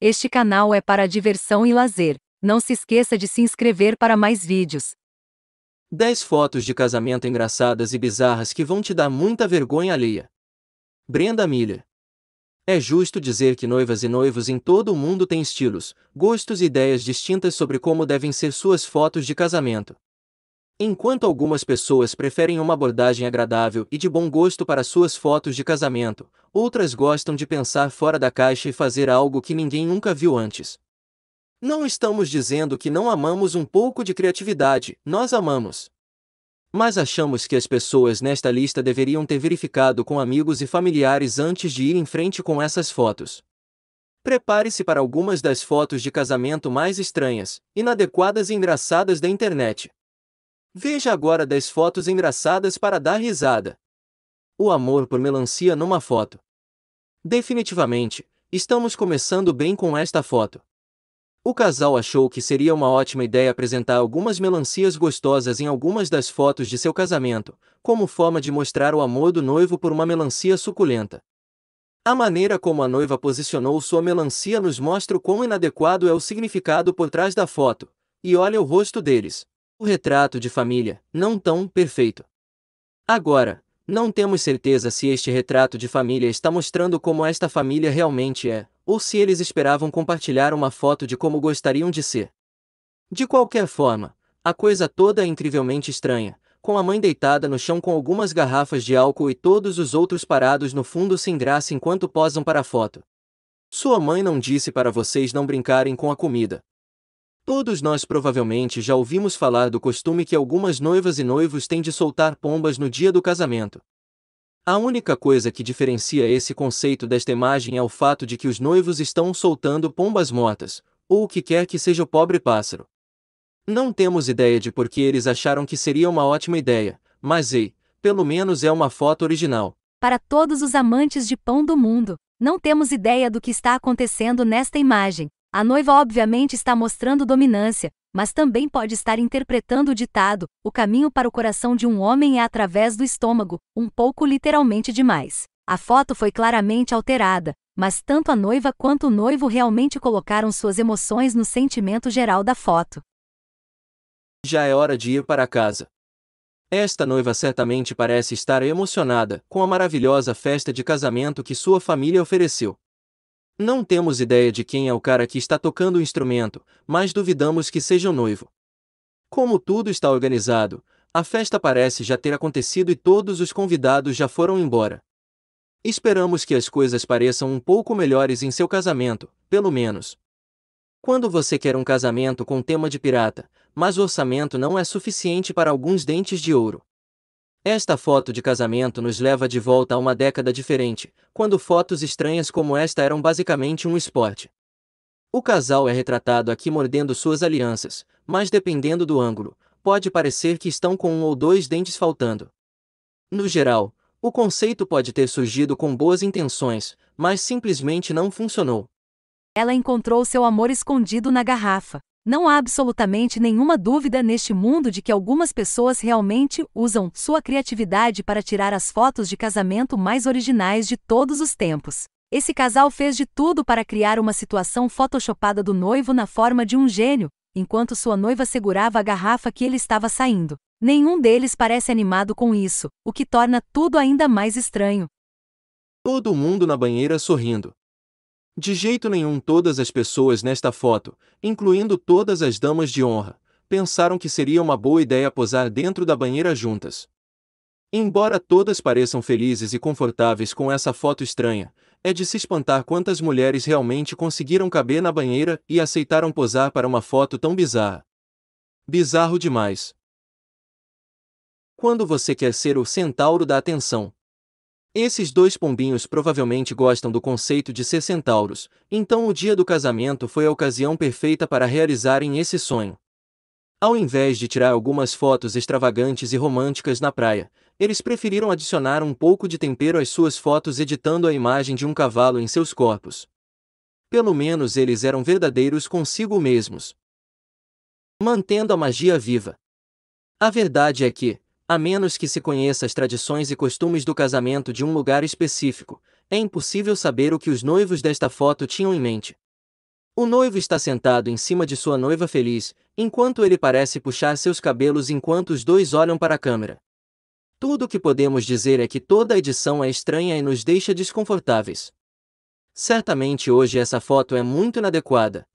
Este canal é para diversão e lazer. Não se esqueça de se inscrever para mais vídeos. 10 fotos de casamento engraçadas e bizarras que vão te dar muita vergonha alheia. Brenda Miller. É justo dizer que noivas e noivos em todo o mundo têm estilos, gostos e ideias distintas sobre como devem ser suas fotos de casamento. Enquanto algumas pessoas preferem uma abordagem agradável e de bom gosto para suas fotos de casamento, outras gostam de pensar fora da caixa e fazer algo que ninguém nunca viu antes. Não estamos dizendo que não amamos um pouco de criatividade, nós amamos. Mas achamos que as pessoas nesta lista deveriam ter verificado com amigos e familiares antes de ir em frente com essas fotos. Prepare-se para algumas das fotos de casamento mais estranhas, inadequadas e engraçadas da internet. Veja agora 10 fotos engraçadas para dar risada. O amor por melancia numa foto. Definitivamente, estamos começando bem com esta foto. O casal achou que seria uma ótima ideia apresentar algumas melancias gostosas em algumas das fotos de seu casamento, como forma de mostrar o amor do noivo por uma melancia suculenta. A maneira como a noiva posicionou sua melancia nos mostra o quão inadequado é o significado por trás da foto, e olha o rosto deles. O retrato de família, não tão perfeito. Agora, não temos certeza se este retrato de família está mostrando como esta família realmente é, ou se eles esperavam compartilhar uma foto de como gostariam de ser. De qualquer forma, a coisa toda é incrivelmente estranha, com a mãe deitada no chão com algumas garrafas de álcool e todos os outros parados no fundo sem graça enquanto posam para a foto. Sua mãe não disse para vocês não brincarem com a comida. Todos nós provavelmente já ouvimos falar do costume que algumas noivas e noivos têm de soltar pombas no dia do casamento. A única coisa que diferencia esse conceito desta imagem é o fato de que os noivos estão soltando pombas mortas, ou o que quer que seja o pobre pássaro. Não temos ideia de por que eles acharam que seria uma ótima ideia, mas ei, pelo menos é uma foto original. Para todos os amantes de pão do mundo, não temos ideia do que está acontecendo nesta imagem, a noiva obviamente está mostrando dominância, mas também pode estar interpretando o ditado: o caminho para o coração de um homem é através do estômago, um pouco literalmente demais. A foto foi claramente alterada, mas tanto a noiva quanto o noivo realmente colocaram suas emoções no sentimento geral da foto. Já é hora de ir para casa. Esta noiva certamente parece estar emocionada com a maravilhosa festa de casamento que sua família ofereceu. Não temos ideia de quem é o cara que está tocando o instrumento, mas duvidamos que seja o noivo. Como tudo está organizado, a festa parece já ter acontecido e todos os convidados já foram embora. Esperamos que as coisas pareçam um pouco melhores em seu casamento, pelo menos. Quando você quer um casamento com tema de pirata, mas o orçamento não é suficiente para alguns dentes de ouro. Esta foto de casamento nos leva de volta a uma década diferente, quando fotos estranhas como esta eram basicamente um esporte. O casal é retratado aqui mordendo suas alianças, mas dependendo do ângulo, pode parecer que estão com um ou dois dentes faltando. No geral, o conceito pode ter surgido com boas intenções, mas simplesmente não funcionou. Ela encontrou seu amor escondido na garrafa. Não há absolutamente nenhuma dúvida neste mundo de que algumas pessoas realmente usam sua criatividade para tirar as fotos de casamento mais originais de todos os tempos. Esse casal fez de tudo para criar uma situação photoshopada do noivo na forma de um gênio, enquanto sua noiva segurava a garrafa que ele estava saindo. Nenhum deles parece animado com isso, o que torna tudo ainda mais estranho. Todo mundo na banheira sorrindo. De jeito nenhum, todas as pessoas nesta foto, incluindo todas as damas de honra, pensaram que seria uma boa ideia posar dentro da banheira juntas. Embora todas pareçam felizes e confortáveis com essa foto estranha, é de se espantar quantas mulheres realmente conseguiram caber na banheira e aceitaram posar para uma foto tão bizarra. Bizarro demais. Quando você quer ser o centauro da atenção, esses dois pombinhos provavelmente gostam do conceito de ser centauros, então o dia do casamento foi a ocasião perfeita para realizarem esse sonho. Ao invés de tirar algumas fotos extravagantes e românticas na praia, eles preferiram adicionar um pouco de tempero às suas fotos editando a imagem de um cavalo em seus corpos. Pelo menos eles eram verdadeiros consigo mesmos. Mantendo a magia viva. A verdade é que, a menos que se conheça as tradições e costumes do casamento de um lugar específico, é impossível saber o que os noivos desta foto tinham em mente. O noivo está sentado em cima de sua noiva feliz, enquanto ele parece puxar seus cabelos enquanto os dois olham para a câmera. Tudo o que podemos dizer é que toda a edição é estranha e nos deixa desconfortáveis. Certamente hoje essa foto é muito inadequada,